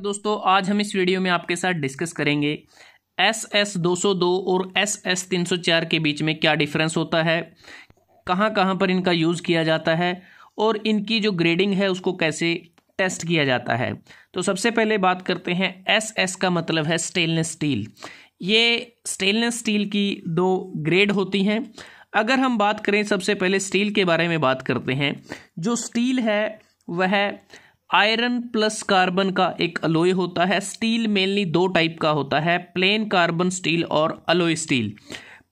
दोस्तों आज हम इस वीडियो में आपके साथ डिस्कस करेंगे एस एस दो सौ दो और एस एस तीन सौ चार के बीच में क्या डिफरेंस होता है कहाँ कहाँ पर इनका यूज़ किया जाता है और इनकी जो ग्रेडिंग है उसको कैसे टेस्ट किया जाता है तो सबसे पहले बात करते हैं एस एस का मतलब है स्टेनलेस स्टील ये स्टेनलेस स्टील की दो ग्रेड होती हैं अगर हम बात करें सबसे पहले स्टील के बारे में बात करते हैं जो स्टील है वह आयरन प्लस कार्बन का एक अलोय होता है स्टील मेनली दो टाइप का होता है प्लेन कार्बन स्टील और alloy steel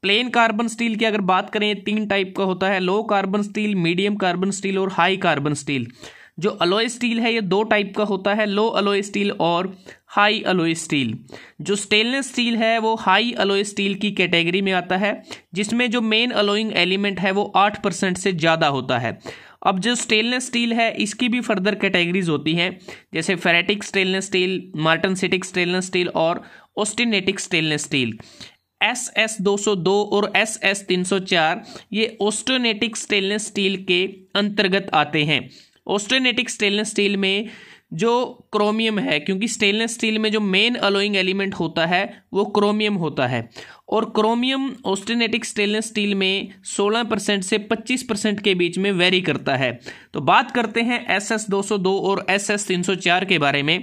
plain carbon steel की अगर बात करें तीन टाइप का होता है low carbon steel medium carbon steel और हाई कार्बन स्टील जो अलोय स्टील है ये दो टाइप का होता है लो अलोय स्टील और हाई अलोय स्टील जो स्टेनलेस स्टील है वो हाई अलोय स्टील की कैटेगरी में आता है जिसमें जो मेन अलोइंग एलिमेंट है वो आठ परसेंट से ज़्यादा होता है अब जो स्टेनलेस स्टील है इसकी भी फर्दर कैटेगरीज होती हैं जैसे ferritic stainless steel martensitic stainless steel और austenitic stainless steel S S दो सौ दो और एस एस तीन सौ चार ये ऑस्टोनेटिक स्टेनलेस स्टील के अंतर्गत आते हैं ऑस्टोनेटिक स्टेनलेस स्टील में जो क्रोमियम है क्योंकि स्टेनलेस स्टील में जो मेन अलोइंग एलिमेंट होता है वो क्रोमियम होता है और क्रोमियम ऑस्टेनेटिक स्टेनलेस स्टील में 16 परसेंट से 25 परसेंट के बीच में वेरी करता है तो बात करते हैं एस एस दो और एस एस तीन के बारे में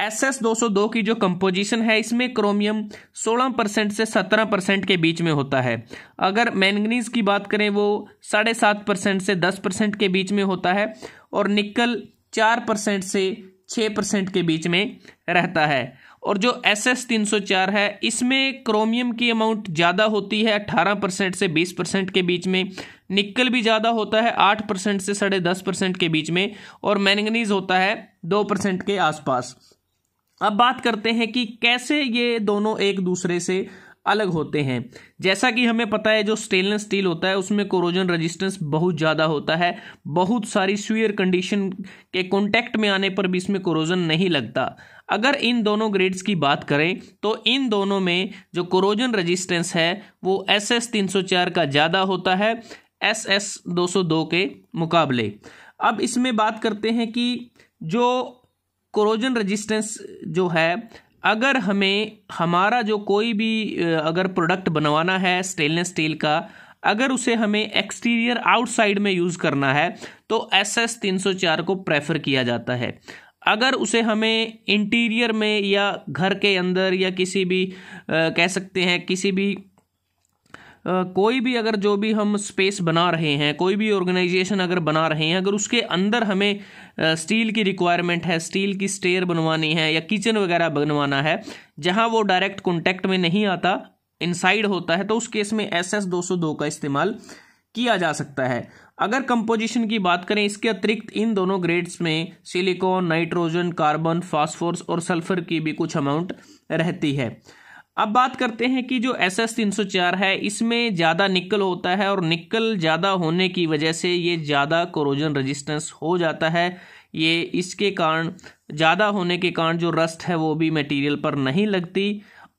एस एस दो की जो कंपोजिशन है इसमें क्रोमियम 16 परसेंट से 17 परसेंट के बीच में होता है अगर मैंगनीज की बात करें वो साढ़े सात परसेंट से 10 परसेंट के बीच में होता है और निकल चार परसेंट से छः परसेंट के बीच में रहता है और जो एस एस तीन सौ चार है इसमें क्रोमियम की अमाउंट ज़्यादा होती है अट्ठारह परसेंट से बीस परसेंट के बीच में निकल भी ज़्यादा होता है आठ परसेंट से साढ़े दस परसेंट के बीच में और मैंगनीज होता है दो परसेंट के आसपास अब बात करते हैं कि कैसे ये दोनों एक दूसरे से अलग होते हैं जैसा कि हमें पता है जो स्टेनलेस स्टील होता है उसमें कोरोजन रेजिस्टेंस बहुत ज़्यादा होता है बहुत सारी स्वीयर कंडीशन के कॉन्टैक्ट में आने पर भी इसमें कोरोजन नहीं लगता अगर इन दोनों ग्रेड्स की बात करें तो इन दोनों में जो कोरोजन रेजिस्टेंस है वो एस एस तीन सौ चार का ज़्यादा होता है एस एस दो सौ दो के मुकाबले अब इसमें बात करते हैं कि जो कोरोजन रेजिस्टेंस जो है अगर हमें हमारा जो कोई भी अगर प्रोडक्ट बनवाना है स्टेनलेस स्टील का अगर उसे हमें एक्सटीरियर आउटसाइड में यूज़ करना है तो एस एस तीन सौ चार को प्रेफर किया जाता है अगर उसे हमें इंटीरियर में या घर के अंदर या किसी भी आ, कह सकते हैं किसी भी कोई भी अगर जो भी हम स्पेस बना रहे हैं कोई भी ऑर्गेनाइजेशन अगर बना रहे हैं अगर उसके अंदर हमें स्टील की रिक्वायरमेंट है स्टील की स्टेयर बनवानी है या किचन वगैरह बनवाना है जहां वो डायरेक्ट कॉन्टैक्ट में नहीं आता इनसाइड होता है तो उस केस में एस एस दो सौ दो का इस्तेमाल किया जा सकता है अगर कंपोजिशन की बात करें इसके अतिरिक्त इन दोनों ग्रेड्स में सिलिकॉन नाइट्रोजन कार्बन फास्फोरस और सल्फर की भी कुछ अमाउंट रहती है अब बात करते हैं कि जो एस एस तीन सौ चार है इसमें ज़्यादा निकल होता है और निकल ज़्यादा होने की वजह से ये ज़्यादा कोरोजन रेजिस्टेंस हो जाता है ये इसके कारण ज़्यादा होने के कारण जो रस्ट है वो भी मटेरियल पर नहीं लगती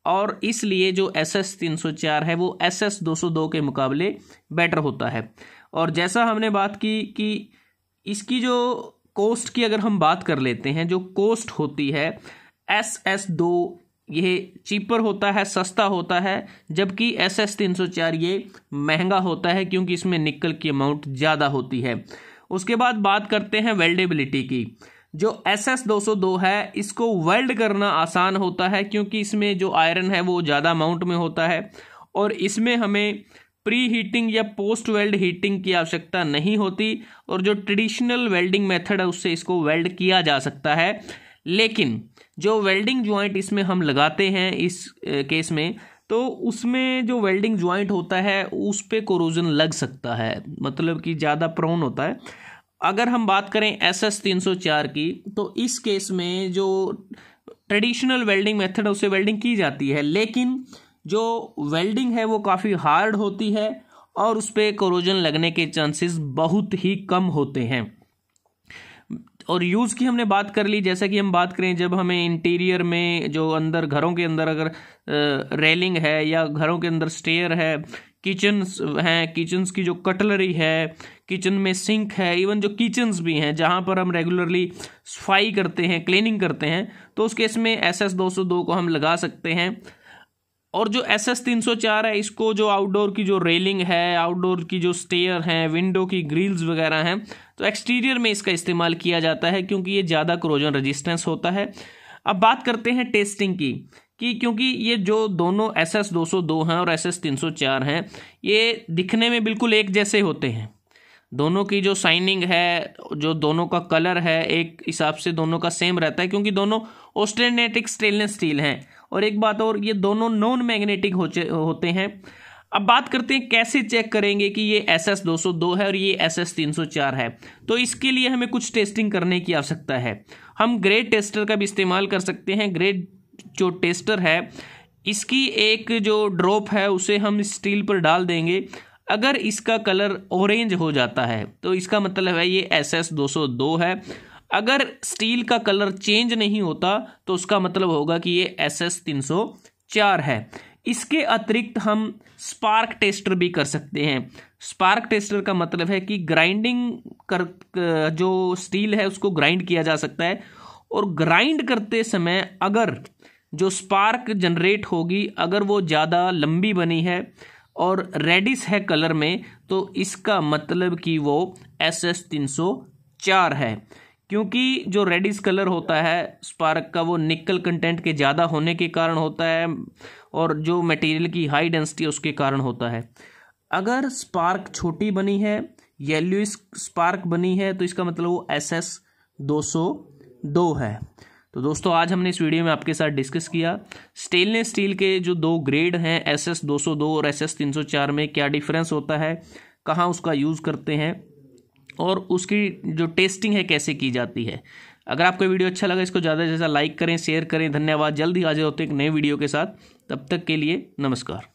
और इसलिए जो एस एस तीन सौ चार है वो एस एस दो सौ दो के मुकाबले बेटर होता है और जैसा हमने बात की कि इसकी जो कॉस्ट की अगर हम बात कर लेते हैं जो कॉस्ट होती है एस एस दो ये चीपर होता है सस्ता होता है जबकि एस एस तीन सौ चार ये महंगा होता है क्योंकि इसमें निकल की अमाउंट ज़्यादा होती है उसके बाद बात करते हैं वेल्डेबिलिटी की जो एस एस दो सौ दो है इसको वेल्ड करना आसान होता है क्योंकि इसमें जो आयरन है वो ज़्यादा अमाउंट में होता है और इसमें हमें प्री हीटिंग या पोस्ट वेल्ड हीटिंग की आवश्यकता नहीं होती और जो ट्रेडिशनल वेल्डिंग मेथड है उससे इसको वेल्ड किया जा सकता है लेकिन जो वेल्डिंग ज्वाइंट इसमें हम लगाते हैं इस केस में तो उसमें जो वेल्डिंग ज्वाइंट होता है उस पर कोरोजन लग सकता है मतलब कि ज़्यादा प्रोन होता है अगर हम बात करें एस एस तीन सौ चार की तो इस केस में जो ट्रेडिशनल वेल्डिंग मेथड है उससे वेल्डिंग की जाती है लेकिन जो वेल्डिंग है वो काफ़ी हार्ड होती है और उस पर कोरोजन लगने के चांसेस बहुत ही कम होते हैं और यूज़ की हमने बात कर ली जैसा कि हम बात करें जब हमें इंटीरियर में जो अंदर घरों के अंदर अगर रेलिंग है या घरों के अंदर स्टेयर है किचन्स हैं किचन्स की जो कटलरी है किचन में सिंक है इवन जो किचन्स भी हैं जहाँ पर हम रेगुलरली सफाई करते हैं क्लीनिंग करते हैं तो उस केस में एस एस दो को हम लगा सकते हैं और जो एस एस तीन सौ चार है इसको जो आउटडोर की जो रेलिंग है आउटडोर की जो स्टेयर हैं विंडो की ग्रिल्स वगैरह हैं तो एक्सटीरियर में इसका इस्तेमाल किया जाता है क्योंकि ये ज़्यादा क्रोजन रजिस्टेंस होता है अब बात करते हैं टेस्टिंग की कि क्योंकि ये जो दोनों एस एस दो सौ दो हैं और एस एस तीन सौ चार हैं ये दिखने में बिल्कुल एक जैसे होते हैं दोनों की जो साइनिंग है जो दोनों का कलर है एक हिसाब से दोनों का सेम रहता है क्योंकि दोनों ऑस्टेनेटिक स्टेनलेस स्टील हैं और एक बात और ये दोनों नॉन मैग्नेटिक होते हैं अब बात करते हैं कैसे चेक करेंगे कि ये एस एस दो सौ दो है और ये एस एस तीन सौ चार है तो इसके लिए हमें कुछ टेस्टिंग करने की आवश्यकता है हम ग्रेड टेस्टर का भी इस्तेमाल कर सकते हैं ग्रेड जो टेस्टर है इसकी एक जो ड्रॉप है उसे हम स्टील पर डाल देंगे अगर इसका कलर ऑरेंज हो जाता है तो इसका मतलब है ये एस एस दो सौ दो है अगर स्टील का कलर चेंज नहीं होता तो उसका मतलब होगा कि ये एस एस तीन सौ चार है इसके अतिरिक्त हम स्पार्क टेस्टर भी कर सकते हैं स्पार्क टेस्टर का मतलब है कि ग्राइंडिंग कर जो स्टील है उसको ग्राइंड किया जा सकता है और ग्राइंड करते समय अगर जो स्पार्क जनरेट होगी अगर वो ज़्यादा लंबी बनी है और रेडिस है कलर में तो इसका मतलब कि वो एस एस तीन सौ चार है क्योंकि जो रेडिस कलर होता है स्पार्क का वो निकल कंटेंट के ज़्यादा होने के कारण होता है और जो मटेरियल की हाई डेंसिटी उसके कारण होता है अगर स्पार्क छोटी बनी है येलो स्पार्क बनी है तो इसका मतलब वो एस एस दो सौ दो है तो दोस्तों आज हमने इस वीडियो में आपके साथ डिस्कस किया स्टेनलेस स्टील के जो दो ग्रेड हैं एस एस दो सौ दो और एस एस तीन सौ चार में क्या डिफरेंस होता है कहाँ उसका यूज़ करते हैं और उसकी जो टेस्टिंग है कैसे की जाती है अगर आपको वीडियो अच्छा लगा इसको ज़्यादा से ज़्यादा लाइक करें शेयर करें धन्यवाद जल्दी हाजिर होते हैं एक नए वीडियो के साथ तब तक के लिए नमस्कार